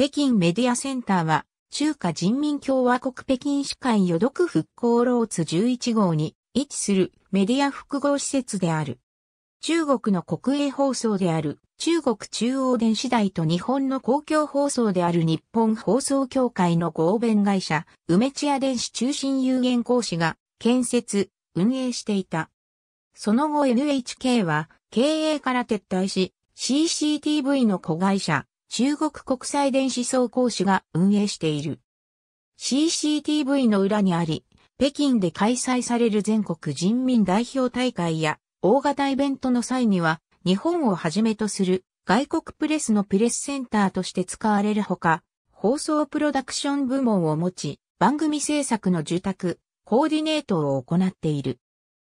北京メディアセンターは、中華人民共和国北京市会余独復興ローツ11号に位置するメディア複合施設である。中国の国営放送である中国中央電子台と日本の公共放送である日本放送協会の合弁会社、梅地屋電子中心有限講師が建設、運営していた。その後 NHK は経営から撤退し、CCTV の子会社、中国国際電子総工士が運営している。CCTV の裏にあり、北京で開催される全国人民代表大会や大型イベントの際には、日本をはじめとする外国プレスのプレスセンターとして使われるほか、放送プロダクション部門を持ち、番組制作の受託、コーディネートを行っている。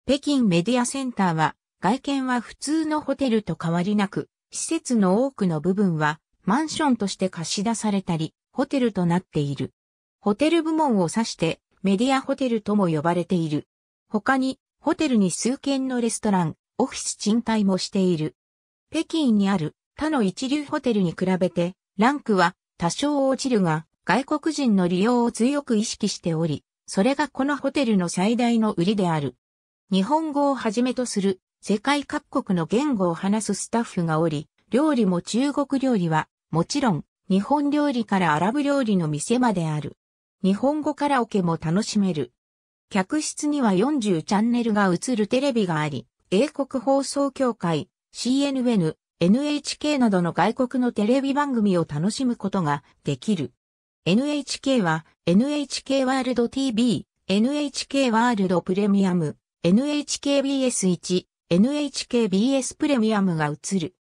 北京メディアセンターは、外見は普通のホテルと変わりなく、施設の多くの部分はマンションとして貸し出されたり、ホテルとなっている。ホテル部門を指してメディアホテルとも呼ばれている。他に、ホテルに数軒のレストラン、オフィス賃貸もしている。北京にある他の一流ホテルに比べて、ランクは多少落ちるが、外国人の利用を強く意識しており、それがこのホテルの最大の売りである。日本語をはじめとする世界各国の言語を話すスタッフがおり、料理も中国料理はもちろん、日本料理からアラブ料理の店まである。日本語カラオケも楽しめる。客室には40チャンネルが映るテレビがあり、英国放送協会、CNN、NHK などの外国のテレビ番組を楽しむことができる。NHK は NHK ワールド TV、NHK ワールドプレミアム、NHKBS1、NHKBS プレミアムが映る。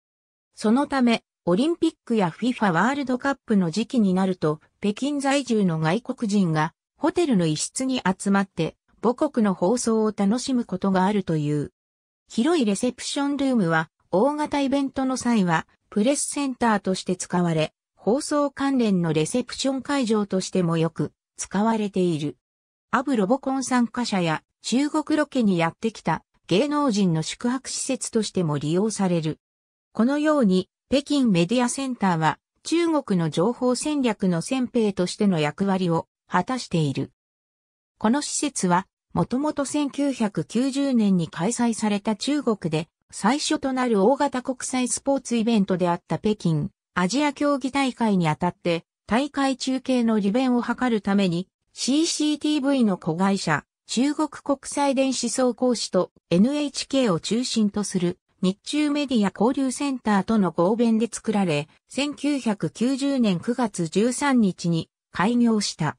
そのため、オリンピックや FIFA ワールドカップの時期になると、北京在住の外国人がホテルの一室に集まって母国の放送を楽しむことがあるという。広いレセプションルームは大型イベントの際はプレスセンターとして使われ、放送関連のレセプション会場としてもよく使われている。アブロボコン参加者や中国ロケにやってきた芸能人の宿泊施設としても利用される。このように北京メディアセンターは中国の情報戦略の先兵としての役割を果たしている。この施設はもともと1990年に開催された中国で最初となる大型国際スポーツイベントであった北京アジア競技大会にあたって大会中継の利便を図るために CCTV の子会社中国国際電子総工士と NHK を中心とする日中メディア交流センターとの合弁で作られ、1990年9月13日に開業した。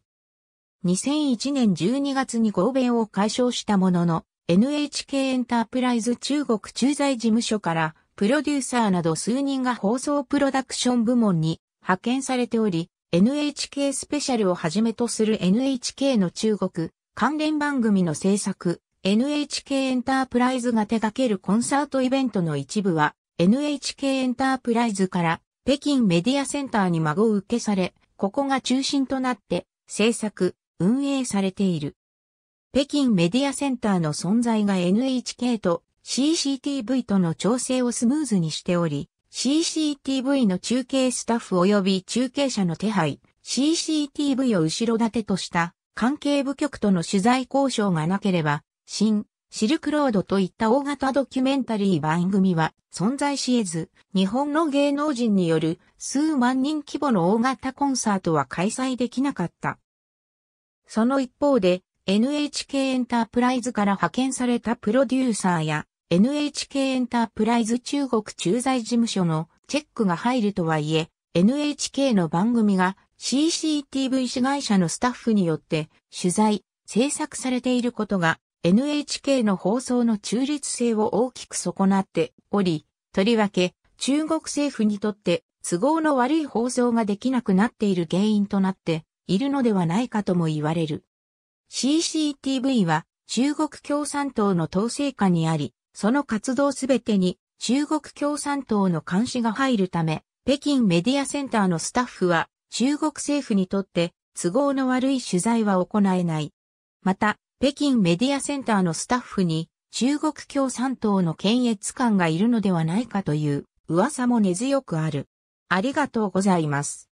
2001年12月に合弁を解消したものの、NHK エンタープライズ中国駐在事務所から、プロデューサーなど数人が放送プロダクション部門に派遣されており、NHK スペシャルをはじめとする NHK の中国関連番組の制作、NHK エンタープライズが手掛けるコンサートイベントの一部は NHK エンタープライズから北京メディアセンターに孫を受けされ、ここが中心となって制作、運営されている。北京メディアセンターの存在が NHK と CCTV との調整をスムーズにしており、CCTV の中継スタッフ及び中継者の手配、CCTV を後ろ盾とした関係部局との取材交渉がなければ、新、シルクロードといった大型ドキュメンタリー番組は存在し得ず、日本の芸能人による数万人規模の大型コンサートは開催できなかった。その一方で NHK エンタープライズから派遣されたプロデューサーや NHK エンタープライズ中国駐在事務所のチェックが入るとはいえ、NHK の番組が CCTV 市会社のスタッフによって取材、制作されていることが NHK の放送の中立性を大きく損なっており、とりわけ中国政府にとって都合の悪い放送ができなくなっている原因となっているのではないかとも言われる。CCTV は中国共産党の統制下にあり、その活動すべてに中国共産党の監視が入るため、北京メディアセンターのスタッフは中国政府にとって都合の悪い取材は行えない。また、北京メディアセンターのスタッフに中国共産党の検閲官がいるのではないかという噂も根強くある。ありがとうございます。